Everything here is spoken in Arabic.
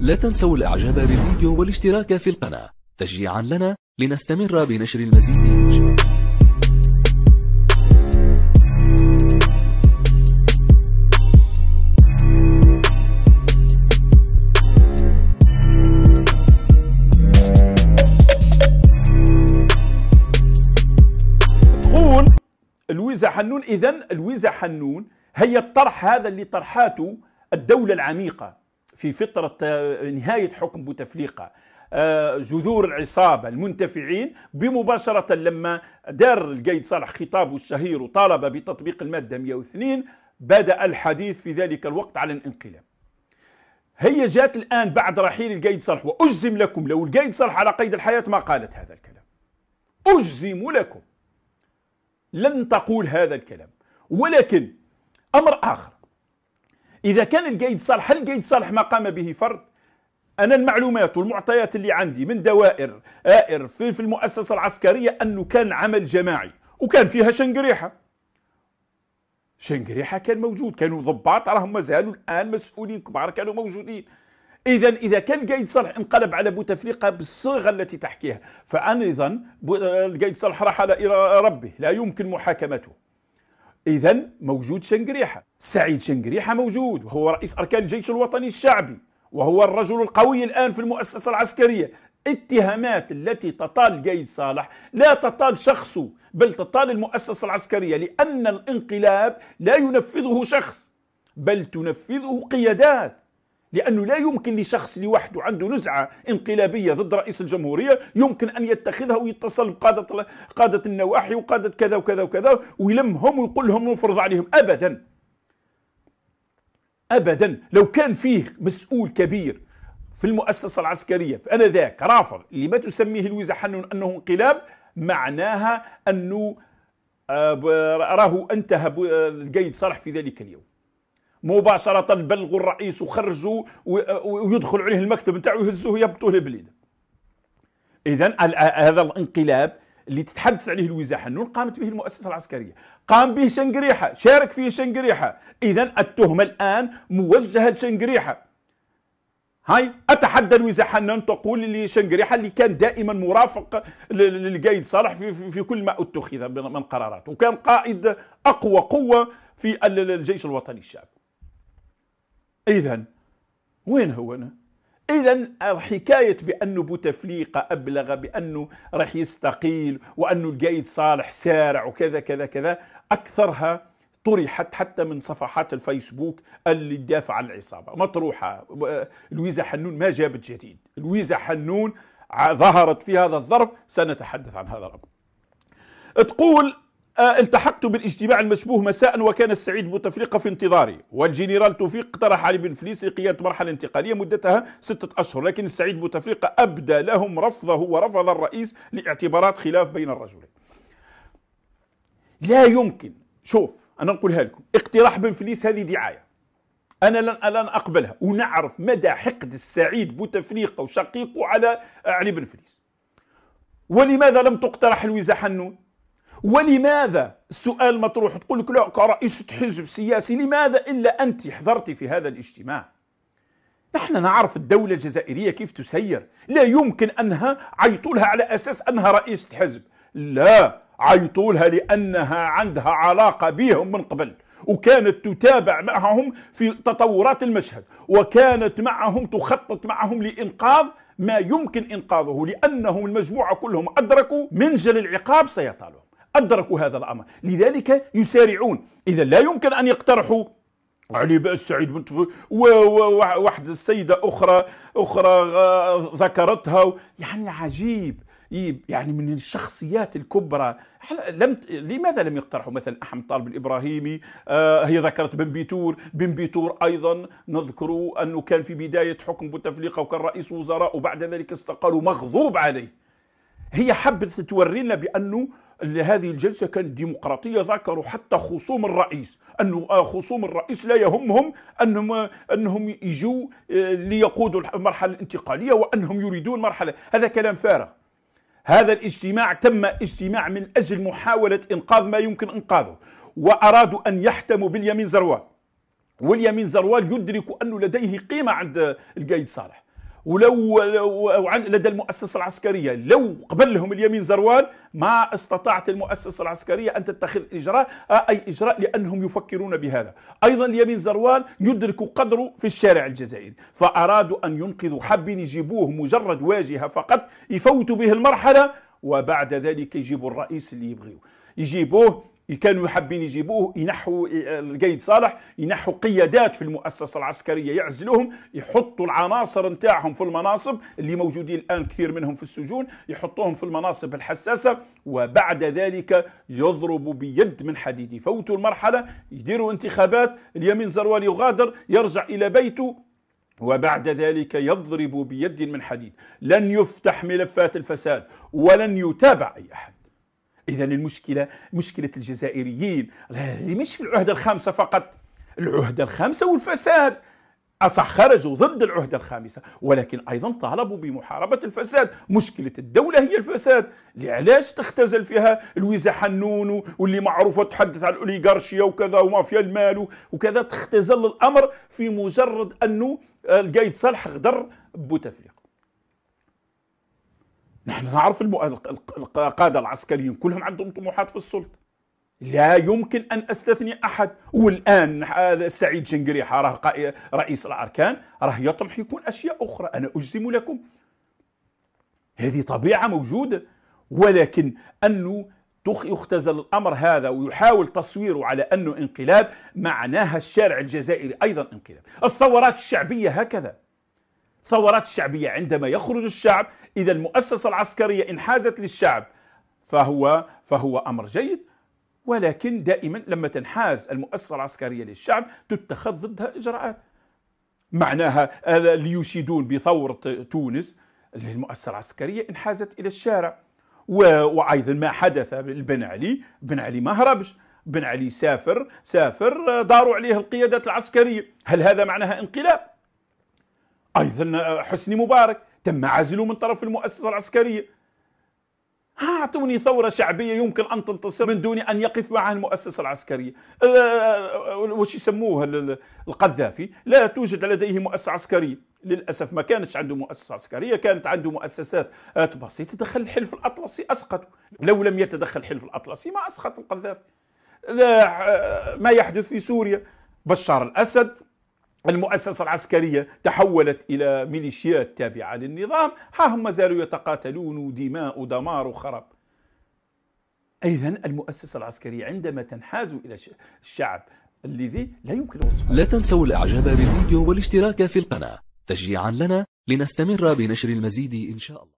لا تنسوا الاعجاب بالفيديو والاشتراك في القناة تشجيعا لنا لنستمر بنشر المزيد تقول لويزا حنون اذا لويزا حنون هي الطرح هذا اللي طرحاته الدولة العميقة في فترة آه، نهاية حكم بوتفليقة آه، جذور العصابة المنتفعين بمباشرة لما دار القيد صالح خطابه الشهير وطالب بتطبيق المادة 102 بدأ الحديث في ذلك الوقت على الانقلاب هي جات الآن بعد رحيل القيد صالح وأجزم لكم لو القيد صالح على قيد الحياة ما قالت هذا الكلام أجزم لكم لن تقول هذا الكلام ولكن أمر آخر إذا كان القيد صالح هل القيد صالح ما قام به فرد؟ أنا المعلومات والمعطيات اللي عندي من دوائر آئر في, في المؤسسة العسكرية أنه كان عمل جماعي وكان فيها شنقريحة شنقريحة كان موجود كانوا ضباط راهم مازالوا الآن مسؤولين كبار كانوا موجودين إذا إذا كان قايد صالح انقلب على بوتفليقة بالصيغة التي تحكيها فأنا إذا قايد صالح راح إلى ربه لا يمكن محاكمته إذا موجود شنقريحة سعيد شنقريحة موجود وهو رئيس أركان الجيش الوطني الشعبي وهو الرجل القوي الآن في المؤسسة العسكرية اتهامات التي تطال قايد صالح لا تطال شخصه بل تطال المؤسسة العسكرية لأن الانقلاب لا ينفذه شخص بل تنفذه قيادات لأنه لا يمكن لشخص لوحده عنده نزعة انقلابية ضد رئيس الجمهورية يمكن أن يتخذها ويتصل بقادة قادة النواحي وقادة كذا وكذا وكذا ويلمهم ويقول لهم ونفرض عليهم أبدا أبدا لو كان فيه مسؤول كبير في المؤسسة العسكرية فأنا ذاك رافض اللي ما تسميه لويزا حنون أنه انقلاب معناها أنه آه، راه انتهى القيد صالح في ذلك اليوم مباشره بلغوا الرئيس وخرجوا ويدخل عليه المكتب نتاعو يهزوه يبطوه لبليده اذا هذا الانقلاب اللي تتحدث عليه لويزا حنون قامت به المؤسسه العسكريه قام به شنقريحه شارك فيه شنقريحه اذا التهمه الان موجهه لشنقريحه هاي اتحدى لويزا حنان تقول لشنقريحه اللي كان دائما مرافق للقايد صالح في, في, في كل ما اتخذ من قرارات وكان قائد اقوى قوه في الجيش الوطني الشعبي إذا وين هو أنا؟ إذا حكاية بأنه بوتفليقة أبلغ بأنه راح يستقيل وأنه القايد صالح سارع وكذا كذا كذا أكثرها طرحت حتى من صفحات الفيسبوك اللي تدافع عن العصابة مطروحة لويزا حنون ما جابت جديد لويزا حنون ظهرت في هذا الظرف سنتحدث عن هذا الأمر تقول التحقت آه، بالاجتماع المشبوه مساء وكان السعيد بوتفليقة في انتظاري والجنرال توفيق اقترح علي بن فليس لقيادة مرحلة انتقالية مدتها ستة أشهر لكن السعيد بوتفليقة أبدى لهم رفضه ورفض الرئيس لاعتبارات خلاف بين الرجلين لا يمكن شوف أنا نقولها لكم اقتراح بن فليس هذه دعاية أنا لن لن أقبلها ونعرف مدى حقد السعيد بوتفليقة وشقيقه على علي بن فليس ولماذا لم تقترح لويزا حنون ولماذا السؤال مطروح تقول لك لا كرئيسة حزب سياسي لماذا إلا أنت حضرتي في هذا الاجتماع نحن نعرف الدولة الجزائرية كيف تسير لا يمكن أنها عيطولها على أساس أنها رئيسة حزب لا عيطولها لأنها عندها علاقة بهم من قبل وكانت تتابع معهم في تطورات المشهد وكانت معهم تخطط معهم لإنقاذ ما يمكن إنقاذه لأنهم المجموعة كلهم أدركوا منجل العقاب سيطالهم أدركوا هذا الأمر لذلك يسارعون إذا لا يمكن أن يقترحوا علي بن سعيد بن وواحد السيدة أخرى أخرى آه، ذكرتها يعني عجيب يعني من الشخصيات الكبرى لم لماذا لم يقترحوا مثلا احمد طالب الابراهيمي آه هي ذكرت بن بيتور بن بيتور ايضا نذكر انه كان في بدايه حكم بوتفليقه وكان رئيس وزراء وبعد ذلك استقالوا مغضوب عليه هي حبت تورينا بانه هذه الجلسة كانت ديمقراطية ذكروا حتى خصوم الرئيس أنه آه، خصوم الرئيس لا يهمهم أنهم أنهم يجوا آه، ليقودوا المرحلة الانتقالية وأنهم يريدون مرحلة هذا كلام فارغ هذا الاجتماع تم اجتماع من أجل محاولة إنقاذ ما يمكن إنقاذه وأرادوا أن يحتموا باليمين زروال واليمين زروال يدرك أنه لديه قيمة عند القايد صالح ولو لدى المؤسسة العسكرية لو قبلهم اليمين زروال ما استطاعت المؤسسة العسكرية أن تتخذ إجراء آه، أي إجراء لأنهم يفكرون بهذا أيضا اليمين زروال يدرك قدره في الشارع الجزائري فأرادوا أن ينقذوا حابين يجيبوه مجرد واجهة فقط يفوتوا به المرحلة وبعد ذلك يجيبوا الرئيس اللي يبغيه يجيبوه كانوا حابين يجيبوه ينحوا إيه، القايد صالح ينحوا قيادات في المؤسسه العسكريه يعزلوهم يحطوا العناصر نتاعهم في المناصب اللي موجودين الان كثير منهم في السجون يحطوهم في المناصب الحساسه وبعد ذلك يضربوا بيد من حديد يفوتوا المرحله يديروا انتخابات اليمين زروال يغادر يرجع الى بيته وبعد ذلك يضرب بيد من حديد لن يفتح ملفات الفساد ولن يتابع اي احد إذا المشكلة مشكلة الجزائريين اللي مش في العهدة الخامسة فقط العهدة الخامسة والفساد أصح خرجوا ضد العهدة الخامسة ولكن أيضا طالبوا بمحاربة الفساد مشكلة الدولة هي الفساد لعلاش تختزل فيها لويزا حنون واللي معروفة تحدث عن الأوليغارشيا وكذا ومافيا المال وكذا تختزل الأمر في مجرد أنه آه، القايد صالح غدر بوتفليقة نحن نعرف القادة العسكريين كلهم عندهم طموحات في السلطة لا يمكن أن أستثني أحد والآن سعيد جنقريحة راه رئيس الأركان راه يطمح يكون أشياء أخرى أنا أجزم لكم هذه طبيعة موجودة ولكن أنه يختزل الأمر هذا ويحاول تصويره على أنه انقلاب معناها الشارع الجزائري أيضا انقلاب الثورات الشعبية هكذا ثورات شعبية عندما يخرج الشعب إذا المؤسسة العسكرية انحازت للشعب فهو فهو أمر جيد ولكن دائما لما تنحاز المؤسسة العسكرية للشعب تتخذ ضدها إجراءات معناها آه، ليشيدون بثورة تونس المؤسسة العسكرية انحازت إلى الشارع وأيضا ما حدث لبن علي بن علي ما هربش بن علي سافر سافر آه، داروا عليه القيادات العسكرية هل هذا معناها انقلاب أيضا حسني مبارك تم عزله من طرف المؤسسة العسكرية أعطوني ثورة شعبية يمكن أن تنتصر من دون أن يقف معها المؤسسة العسكرية أه، أه، وش يسموه القذافي لا توجد لديه مؤسسة عسكرية للأسف ما كانتش عنده مؤسسة عسكرية كانت عنده مؤسسات بسيطة تدخل الحلف الأطلسي أسقط لو لم يتدخل الحلف الأطلسي ما أسقط القذافي لا أه، ما يحدث في سوريا بشار الأسد المؤسسة العسكرية تحولت إلى ميليشيات تابعة للنظام ها هم زالوا يتقاتلون دماء ودمار وخراب أيضا المؤسسة العسكرية عندما تنحاز إلى الشعب الذي لا يمكن وصفه لا تنسوا الإعجاب بالفيديو والاشتراك في القناة تشجيعا لنا لنستمر بنشر المزيد إن شاء الله